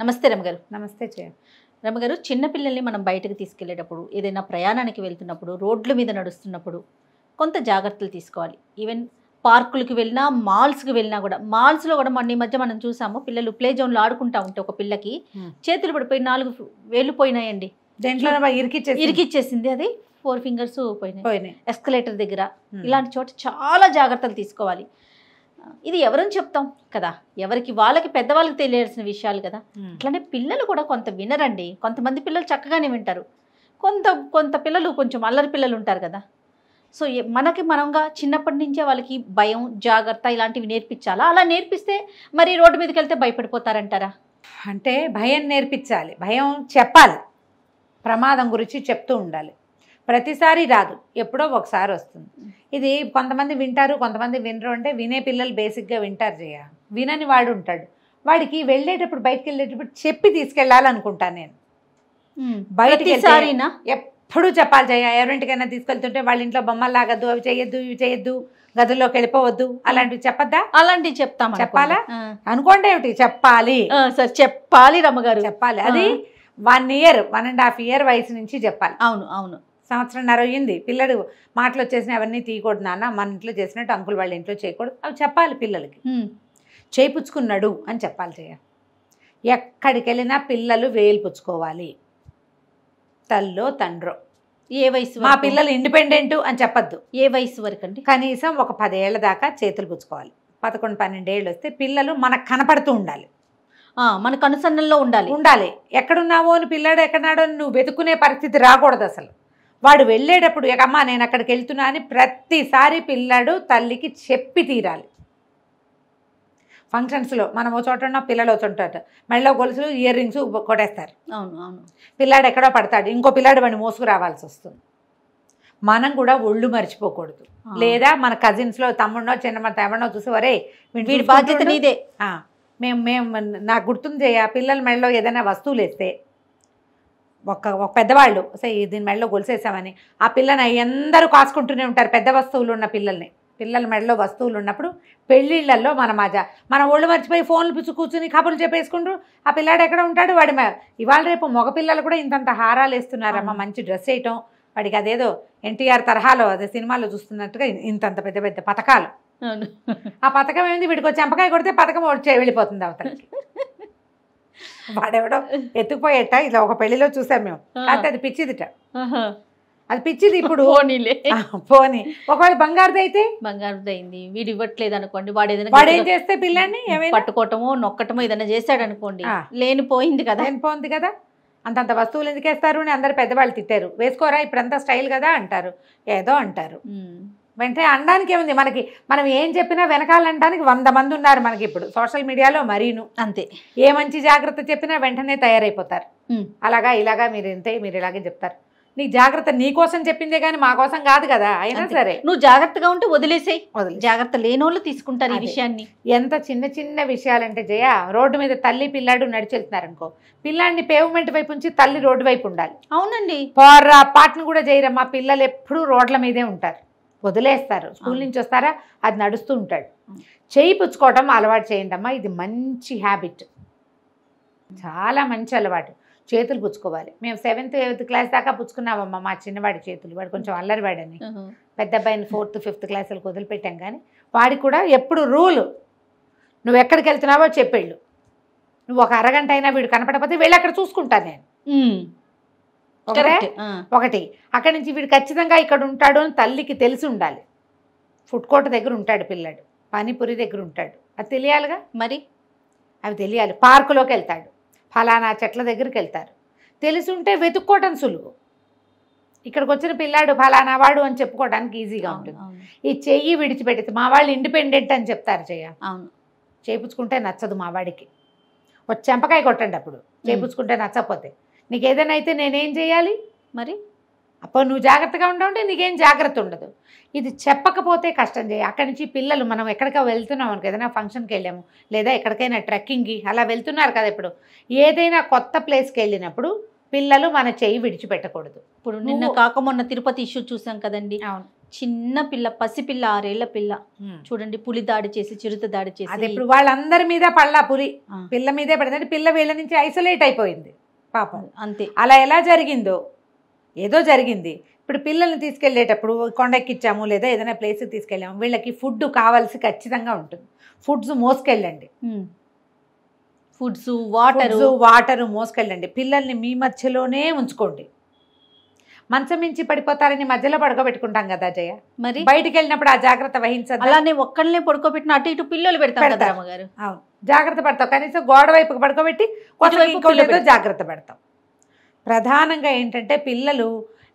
నమస్తే రమగారు నమస్తే చే రమగారు చిన్నపిల్లల్ని మనం బయటకు తీసుకెళ్లేటప్పుడు ఏదైనా ప్రయాణానికి వెళ్తున్నప్పుడు రోడ్ల మీద నడుస్తున్నప్పుడు కొంత జాగ్రత్తలు తీసుకోవాలి ఈవెన్ పార్కులకు వెళ్ళినా మాల్స్కి వెళ్ళినా కూడా మాల్స్లో కూడా మన ఈ మధ్య మనం చూసాము పిల్లలు ప్లే జోన్లో ఆడుకుంటా ఉంటే ఒక పిల్లకి చేతులు పడిపోయి నాలుగు వేలు పోయినాయండి ఇరికిచ్చేసింది అది ఫోర్ ఫింగర్స్ పోయినాయి ఎస్కలేటర్ దగ్గర ఇలాంటి చోట చాలా జాగ్రత్తలు తీసుకోవాలి ఇది ఎవరని చెప్తాం కదా ఎవరికి వాళ్ళకి పెద్దవాళ్ళకి తెలియాల్సిన విషయాలు కదా అట్లనే పిల్లలు కూడా కొంత వినరండి కొంతమంది పిల్లలు చక్కగానే వింటారు కొంత కొంత పిల్లలు కొంచెం అల్లరి పిల్లలు ఉంటారు కదా సో మనకి మనంగా చిన్నప్పటి నుంచే వాళ్ళకి భయం జాగ్రత్త ఇలాంటివి నేర్పించాలా అలా నేర్పిస్తే మరి రోడ్డు మీదకి వెళ్తే భయపడిపోతారంటారా అంటే భయం నేర్పించాలి భయం చెప్పాలి ప్రమాదం గురించి చెప్తూ ఉండాలి ప్రతిసారి రాదు ఎప్పుడో ఒకసారి వస్తుంది ఇది కొంతమంది వింటారు కొంతమంది వినరు అంటే వినే పిల్లలు బేసిక్గా వింటారు జయ వినని వాడు ఉంటాడు వాడికి వెళ్ళేటప్పుడు బయటకు వెళ్ళేటప్పుడు చెప్పి తీసుకెళ్ళాలనుకుంటాను నేను బయటికి ఎప్పుడు చెప్పాలి జయ ఎవరింటికైనా తీసుకెళ్తుంటే వాళ్ళ ఇంట్లో బొమ్మలు లాగద్దు అవి చేయొద్దు ఇవి చేయొద్దు గదుల్లోకి వెళ్ళిపోవద్దు అలాంటివి చెప్పద్దా అలాంటివి చెప్తాం చెప్పాలా అనుకోండి ఏమిటి చెప్పాలి సరే చెప్పాలి రమ్మగారు చెప్పాలి అది one year one and half year వయసు నుంచి చెప్పాలి అవును అవును సంవత్సరంన్నర అయ్యింది పిల్లడు మాటలు వచ్చేసిన అవన్నీ తీయకూడదు నాన్న మన ఇంట్లో చేసినట్టు అంకుల్ వాళ్ళ ఇంట్లో చేయకూడదు అవి చెప్పాలి పిల్లలకి చేయిపుచ్చుకున్నాడు అని చెప్పాలి చేయ ఎక్కడికి వెళ్ళినా పిల్లలు వేలు పుచ్చుకోవాలి తల్లో తండ్రో ఏ వయసు మా పిల్లలు ఇండిపెండెంట్ అని చెప్పద్దు ఏ వయసు వరకు అండి కనీసం ఒక పదేళ్ల దాకా చేతులు పుచ్చుకోవాలి పదకొండు పన్నెండేళ్ళు వస్తే పిల్లలు మనకు కనపడుతూ ఉండాలి మనకు అనుసంధంలో ఉండాలి ఉండాలి ఎక్కడున్నావో అని పిల్లాడు ఎక్కడన్నాడో నువ్వు వెతుకునే పరిస్థితి రాకూడదు అసలు వాడు వెళ్ళేటప్పుడు అమ్మా నేను అక్కడికి వెళ్తున్నా అని ప్రతిసారి పిల్లడు తల్లికి చెప్పి తీరాలి ఫంక్షన్స్లో మనం ఓ చోట ఉన్న పిల్లలు వచ్చుంటారు మెడలో గొలుసులు ఇయర్ రింగ్స్ కొట్టేస్తారు అవును అవును పిల్లాడు ఎక్కడో పడతాడు ఇంకో పిల్లాడు వాడిని మోసుకురావాల్సి వస్తుంది మనం కూడా ఒళ్ళు మర్చిపోకూడదు లేదా మన కజిన్స్లో తమ్ముడో చిన్న తమ్ముడో చూసి వరే వీడి బాధ్యత నీదే మేము మేము నాకు గుర్తుంది ఆ పిల్లల మెడలో ఏదైనా వస్తువులు వేస్తే ఒక్క ఒక పెద్దవాళ్ళు సరే దీని మెడలో గొలిసేసామని ఆ పిల్లని అందరూ కాసుకుంటూనే ఉంటారు పెద్ద వస్తువులు ఉన్న పిల్లల్ని పిల్లల మెడలో వస్తువులు ఉన్నప్పుడు పెళ్ళిళ్ళల్లో మన మజా మన ఒళ్ళు మర్చిపోయి ఫోన్లు పిచ్చు కూర్చుని కబుర్లు చెప్పేసుకుంటూ ఆ పిల్లాడు ఎక్కడ ఉంటాడు వాడి ఇవాళ రేపు మగపిల్లలు కూడా ఇంతంత హారాలు వేస్తున్నారమ్మ మంచి డ్రెస్ వేయటం వాడికి అదేదో ఎన్టీఆర్ తరహాలో అదే సినిమాలో చూస్తున్నట్టుగా ఇంతంత పెద్ద పెద్ద పథకాలు ఆ పథకం ఏంది వీడికి చెంపకాయ కొడితే పథకం వెళ్ళిపోతుంది అవతలకి వాడెవడో ఎత్తుకుపోయేట ఇలా ఒక పెళ్లిలో చూసాం మేము అంటే అది పిచ్చిదిట అది పిచ్చిది ఇప్పుడు పోనీలే పోనీ ఒకవేళ బంగారుది అయితే బంగారుది అయింది వీడు ఇవ్వట్లేదు అనుకోండి వాడు ఏదైనా వాడు ఏం చేస్తే పిల్లాన్ని పట్టుకోవటమో నొక్కటమో ఏదైనా చేశాడు అనుకోండి లేనిపోయింది కదా లేనిపోయింది కదా అంతంత వస్తువులు ఎందుకేస్తారు అని అందరు పెద్దవాళ్ళు తిట్టారు వేసుకోరా ఇప్పుడంతా స్టైల్ కదా అంటారు ఏదో అంటారు వెంటనే అనడానికి ఏముంది మనకి మనం ఏం చెప్పినా వెనకాలనడానికి వంద మంది ఉన్నారు మనకి ఇప్పుడు సోషల్ మీడియాలో మరీను అంతే ఏ మంచి జాగ్రత్త చెప్పినా వెంటనే తయారైపోతారు అలాగా ఇలాగా మీరు ఇంతే మీరు ఇలాగే చెప్తారు నీ జాగ్రత్త నీ కోసం చెప్పిందే కానీ మా కోసం కాదు కదా అయినా సరే నువ్వు జాగ్రత్తగా ఉంటే వదిలేసేయి వదిలే జాగ్రత్త వాళ్ళు తీసుకుంటారు ఈ విషయాన్ని ఎంత చిన్న చిన్న విషయాలంటే జయ రోడ్డు మీద తల్లి పిల్లాడు నడిచెళ్తున్నారనుకో అనుకో పిల్లాడిని పేవ్మెంట్ వైపు నుంచి తల్లి రోడ్డు వైపు ఉండాలి అవునండి పోర్రా పాటను కూడా చేయరా మా పిల్లలు ఎప్పుడూ రోడ్ల మీదే ఉంటారు వదిలేస్తారు స్కూల్ నుంచి వస్తారా అది నడుస్తూ ఉంటాడు చేయి పుచ్చుకోవటం అలవాటు చేయండి అమ్మా ఇది మంచి హ్యాబిట్ చాలా మంచి అలవాటు చేతులు పుచ్చుకోవాలి మేము సెవెంత్ ఎయిత్ క్లాస్ దాకా పుచ్చుకున్నామమ్మా మా చిన్నవాడి చేతులు వాడు కొంచెం అల్లరివాడని పెద్ద అబ్బాయిని ఫోర్త్ ఫిఫ్త్ క్లాసులకు వదిలిపెట్టాం కానీ వాడికి కూడా ఎప్పుడు రూలు నువ్వు ఎక్కడికి వెళ్తున్నావో చెప్పేళ్ళు నువ్వు ఒక అరగంట అయినా వీడు కనపడకపోతే వెళ్ళి అక్కడ చూసుకుంటాను నేను ఒకటి అక్కడి నుంచి వీడు ఖచ్చితంగా ఇక్కడ ఉంటాడు అని తల్లికి తెలిసి ఉండాలి ఫుడ్ కోర్ట్ దగ్గర ఉంటాడు పిల్లాడు పానీపూరి దగ్గర ఉంటాడు అది తెలియాలిగా మరి అవి తెలియాలి పార్కులోకి వెళ్తాడు ఫలానా చెట్ల దగ్గరికి వెళ్తారు తెలిసి ఉంటే వెతుక్కోవటం సులువు ఇక్కడికి వచ్చిన పిల్లాడు ఫలానా వాడు అని చెప్పుకోవడానికి ఈజీగా ఉంటుంది ఈ చెయ్యి విడిచిపెట్టి మా వాళ్ళు ఇండిపెండెంట్ అని చెప్తారు చెయ్య అవును చేయించుకుంటే నచ్చదు మా వాడికి ఒక చెంపకాయ కొట్టండి అప్పుడు చేయించుకుంటే నచ్చకపోతే నీకు ఏదైనా అయితే నేనేం చేయాలి మరి అప్పుడు నువ్వు జాగ్రత్తగా ఉండవుంటే నీకేం జాగ్రత్త ఉండదు ఇది చెప్పకపోతే కష్టం చేయి అక్కడి నుంచి పిల్లలు మనం ఎక్కడికో వెళ్తున్నాం అనుకో ఏదైనా ఫంక్షన్కి వెళ్ళాము లేదా ఎక్కడికైనా ట్రెక్కింగ్కి అలా వెళ్తున్నారు కదా ఇప్పుడు ఏదైనా కొత్త ప్లేస్కి వెళ్ళినప్పుడు పిల్లలు మన చెయ్యి విడిచిపెట్టకూడదు ఇప్పుడు నిన్న కాక మొన్న తిరుపతి ఇష్యూ చూసాం కదండి అవును చిన్న పిల్ల పసిపిల్ల ఆరేళ్ల పిల్ల చూడండి పులి దాడి చేసి చిరుత దాడి చేసి ఇప్పుడు వాళ్ళందరి మీద పళ్ళ పులి పిల్ల మీదే పడింది పిల్ల వీళ్ళ నుంచి ఐసోలేట్ అయిపోయింది పాపం అంతే అలా ఎలా జరిగిందో ఏదో జరిగింది ఇప్పుడు పిల్లల్ని తీసుకెళ్ళేటప్పుడు కొండెక్కిచ్చాము లేదా ఏదైనా ప్లేస్కి తీసుకెళ్ళాము వీళ్ళకి ఫుడ్ కావాల్సి ఖచ్చితంగా ఉంటుంది ఫుడ్స్ మోసుకెళ్ళండి ఫుడ్స్ వాటర్ వాటర్ మోసుకెళ్ళండి పిల్లల్ని మీ మధ్యలోనే ఉంచుకోండి మంచం మించి పడిపోతారని మధ్యలో పడుకోబెట్టుకుంటాం కదా జయ మరి బయటకు వెళ్ళినప్పుడు ఆ జాగ్రత్త వహించదు అలానే ఒక్కళ్ళనే పడుకోబెట్టిన అటు ఇటు పిల్లలు పెడతారు అవును జాగ్రత్త పడతావు కనీసం గోడ వైపుకి పడుకోబెట్టి కొంచెం జాగ్రత్త పెడతాం ప్రధానంగా ఏంటంటే పిల్లలు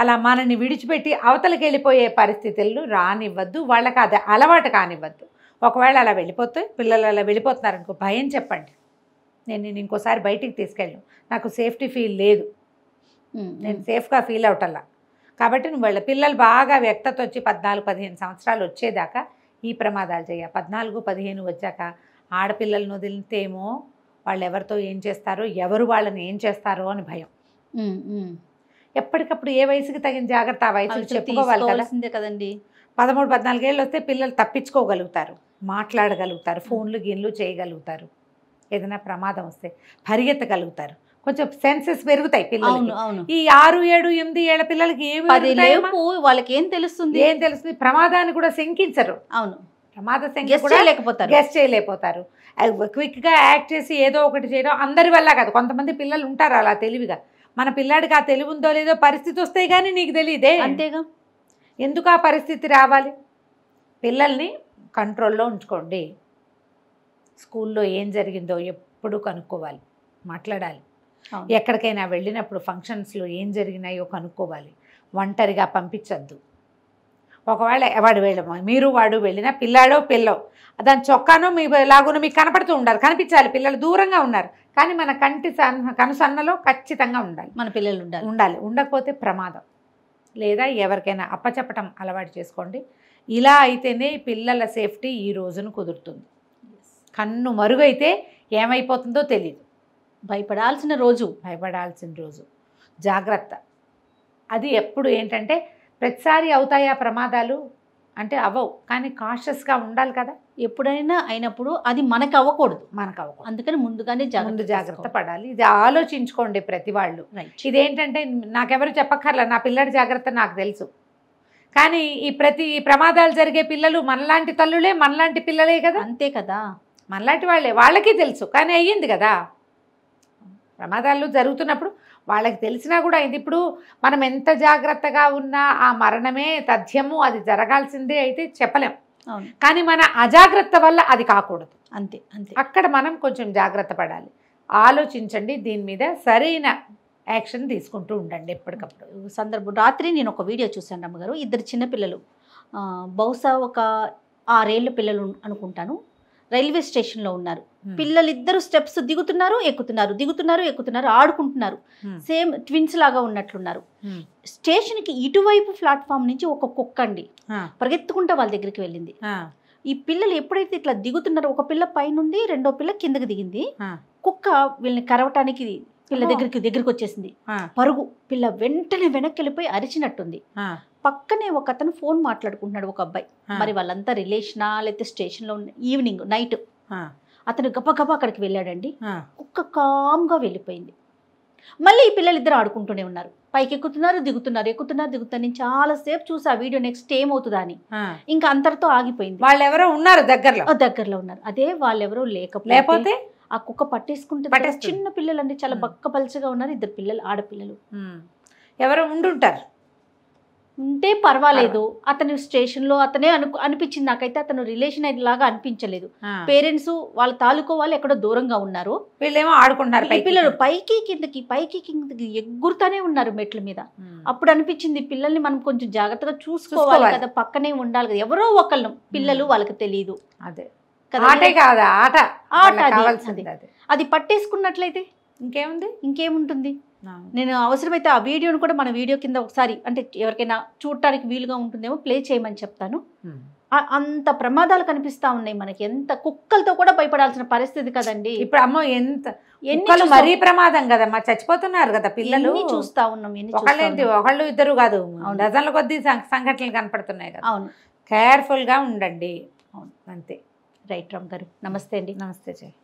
అలా మనని విడిచిపెట్టి అవతలకి వెళ్ళిపోయే పరిస్థితులు రానివ్వద్దు వాళ్ళకి అది అలవాటు కానివ్వద్దు ఒకవేళ అలా వెళ్ళిపోతే పిల్లలు అలా వెళ్ళిపోతున్నారనుకో భయం చెప్పండి నేను నేను ఇంకోసారి బయటికి తీసుకెళ్ళను నాకు సేఫ్టీ ఫీల్ లేదు నేను సేఫ్గా ఫీల్ అవటల్లా కాబట్టి నువ్వు వాళ్ళ పిల్లలు బాగా వ్యక్తత వచ్చి పద్నాలుగు పదిహేను సంవత్సరాలు వచ్చేదాకా ఈ ప్రమాదాలు చేయ పద్నాలుగు పదిహేను వచ్చాక ఆడపిల్లలను వదిలితేమో వాళ్ళు ఎవరితో ఏం చేస్తారో ఎవరు వాళ్ళని ఏం చేస్తారో అని భయం ఎప్పటికప్పుడు ఏ వయసుకి తగిన జాగ్రత్త ఆ వయసులో చెప్పుకోవాలి కదండి పదమూడు పద్నాలుగేళ్ళు వస్తే పిల్లలు తప్పించుకోగలుగుతారు మాట్లాడగలుగుతారు ఫోన్లు గిన్లు చేయగలుగుతారు ఏదైనా ప్రమాదం వస్తే పరిగెత్తగలుగుతారు కొంచెం సెన్సెస్ పెరుగుతాయి పిల్లలు ఈ ఆరు ఏడు ఎనిమిది ఏళ్ళ పిల్లలకి ఏమి వాళ్ళకి ఏం తెలుస్తుంది ఏం తెలుస్తుంది ప్రమాదాన్ని కూడా శంకించరు అవును ప్రమాద సంఖ్య గెస్ట్ చేయలేకపోతారు క్విక్గా యాక్ట్ చేసి ఏదో ఒకటి చేయడం అందరి వల్ల కాదు కొంతమంది పిల్లలు ఉంటారు అలా తెలివిగా మన పిల్లాడికి ఆ తెలివి ఉందో లేదో పరిస్థితి వస్తే కానీ నీకు తెలియదే అంతేగా ఎందుకు ఆ పరిస్థితి రావాలి పిల్లల్ని కంట్రోల్లో ఉంచుకోండి స్కూల్లో ఏం జరిగిందో ఎప్పుడు కనుక్కోవాలి మాట్లాడాలి ఎక్కడికైనా వెళ్ళినప్పుడు ఫంక్షన్స్లో ఏం జరిగినాయో కనుక్కోవాలి ఒంటరిగా పంపించద్దు ఒకవేళ వాడు వెళ్ళమో మీరు వాడు వెళ్ళినా పిల్లాడో పిల్లో దాని చొక్కాను మీ లాగును మీకు కనపడుతూ ఉండాలి కనిపించాలి పిల్లలు దూరంగా ఉన్నారు కానీ మన కంటి సన్న కనుసన్నలో ఖచ్చితంగా ఉండాలి మన పిల్లలు ఉండాలి ఉండాలి ఉండకపోతే ప్రమాదం లేదా ఎవరికైనా అప్పచెప్పటం అలవాటు చేసుకోండి ఇలా అయితేనే పిల్లల సేఫ్టీ ఈ రోజున కుదురుతుంది కన్ను మరుగైతే ఏమైపోతుందో తెలియదు భయపడాల్సిన రోజు భయపడాల్సిన రోజు జాగ్రత్త అది ఎప్పుడు ఏంటంటే ప్రతిసారి అవుతాయా ప్రమాదాలు అంటే అవ్వవు కానీ కాషస్గా ఉండాలి కదా ఎప్పుడైనా అయినప్పుడు అది మనకు అవ్వకూడదు మనకు అవ్వకూడదు అందుకని ముందుగానే ముందు జాగ్రత్త పడాలి ఇది ఆలోచించుకోండి ప్రతి వాళ్ళు ఇదేంటంటే నాకెవరు చెప్పక్కర్లే నా పిల్లడి జాగ్రత్త నాకు తెలుసు కానీ ఈ ప్రతి ఈ ప్రమాదాలు జరిగే పిల్లలు మనలాంటి తల్లులే మనలాంటి పిల్లలే కదా అంతే కదా మనలాంటి వాళ్ళే వాళ్ళకి తెలుసు కానీ అయ్యింది కదా ప్రమాదాలు జరుగుతున్నప్పుడు వాళ్ళకి తెలిసినా కూడా ఇది ఇప్పుడు మనం ఎంత జాగ్రత్తగా ఉన్నా ఆ మరణమే తథ్యము అది జరగాల్సిందే అయితే చెప్పలేం కానీ మన అజాగ్రత్త వల్ల అది కాకూడదు అంతే అంతే అక్కడ మనం కొంచెం జాగ్రత్త పడాలి ఆలోచించండి దీని మీద సరైన యాక్షన్ తీసుకుంటూ ఉండండి ఎప్పటికప్పుడు సందర్భం రాత్రి నేను ఒక వీడియో చూశాను అమ్మగారు ఇద్దరు చిన్నపిల్లలు బహుశా ఒక ఆరేళ్ళ పిల్లలు అనుకుంటాను రైల్వే స్టేషన్లో ఉన్నారు పిల్లలిద్దరు స్టెప్స్ దిగుతున్నారు ఎక్కుతున్నారు దిగుతున్నారు ఎక్కుతున్నారు ఆడుకుంటున్నారు సేమ్ ట్విన్స్ లాగా ఉన్నట్లున్నారు స్టేషన్ కి ఇటువైపు ప్లాట్ఫామ్ నుంచి ఒక కుక్క అండి పరిగెత్తుకుంటా వాళ్ళ దగ్గరికి వెళ్ళింది ఈ పిల్లలు ఎప్పుడైతే ఇట్లా దిగుతున్నారో ఒక పిల్ల పైనుంది రెండో పిల్ల కిందకి దిగింది కుక్క వీళ్ళని కరవటానికి పిల్ల దగ్గరికి దగ్గరికి వచ్చేసింది పరుగు పిల్ల వెంటనే వెనక్కి వెళ్ళిపోయి అరిచినట్టుంది పక్కనే ఒక అతను ఫోన్ మాట్లాడుకుంటున్నాడు ఒక అబ్బాయి మరి వాళ్ళంతా రిలేషనా లేకపోతే స్టేషన్లో ఉన్న ఈవినింగ్ నైట్ అతను గబగబా అక్కడికి వెళ్ళాడండి కామ్ కామ్గా వెళ్ళిపోయింది మళ్ళీ ఈ పిల్లలు ఇద్దరు ఆడుకుంటూనే ఉన్నారు పైకి ఎక్కుతున్నారు దిగుతున్నారు ఎక్కుతున్నారు దిగుతున్నారు నేను చూసి ఆ వీడియో నెక్స్ట్ ఏమవుతుందా అని ఇంకా అంతటితో ఆగిపోయింది వాళ్ళెవరో ఉన్నారు దగ్గరలో దగ్గరలో ఉన్నారు అదే వాళ్ళెవరో లేకపోతే ఆ కుక్క పట్టేసుకుంటే చిన్న పిల్లలు అండి చాలా బక్క పలుచగా ఉన్నారు ఇద్దరు పిల్లలు ఆడపిల్లలు ఎవరో ఉండుంటారు ఉంటే పర్వాలేదు అతను స్టేషన్ లో అతనే అను అనిపించింది నాకైతే అతను రిలేషన్ అయితే లాగా అనిపించలేదు పేరెంట్స్ వాళ్ళ తాలూకు వాళ్ళు ఎక్కడో దూరంగా ఉన్నారు వీళ్ళేమో ఆడుకుంటున్నారు పిల్లలు పైకి కిందకి పైకి కిందకి ఎగురుతానే ఉన్నారు మెట్ల మీద అప్పుడు అనిపించింది పిల్లల్ని మనం కొంచెం జాగ్రత్తగా చూసుకోవాలి కదా పక్కనే ఉండాలి కదా ఎవరో ఒకళ్ళు పిల్లలు వాళ్ళకి తెలియదు అదే ఆటే కాదు ఆట ఆట అది అది పట్టేసుకున్నట్లయితే ఇంకేముంది ఇంకేముంటుంది నేను అవసరమైతే ఆ వీడియోను కూడా మన వీడియో కింద ఒకసారి అంటే ఎవరికైనా చూడటానికి వీలుగా ఉంటుందేమో ప్లే చేయమని చెప్తాను అంత ప్రమాదాలు కనిపిస్తా ఉన్నాయి మనకి ఎంత కుక్కలతో కూడా భయపడాల్సిన పరిస్థితి కదండి ఇప్పుడు అమ్మ ఎంత ఎన్ని మరీ ప్రమాదం కదమ్మా చచ్చిపోతున్నారు కదా పిల్లలు చూస్తా ఉన్నాం ఒకళ్ళేంటి ఒకళ్ళు ఇద్దరు కాదు డజన్ల కొద్ది సంఘటనలు కనపడుతున్నాయి కదా అవును కేర్ఫుల్ గా ఉండండి అవును అంతే రైట్ రామ్ గారు నమస్తే అండి నమస్తే జయ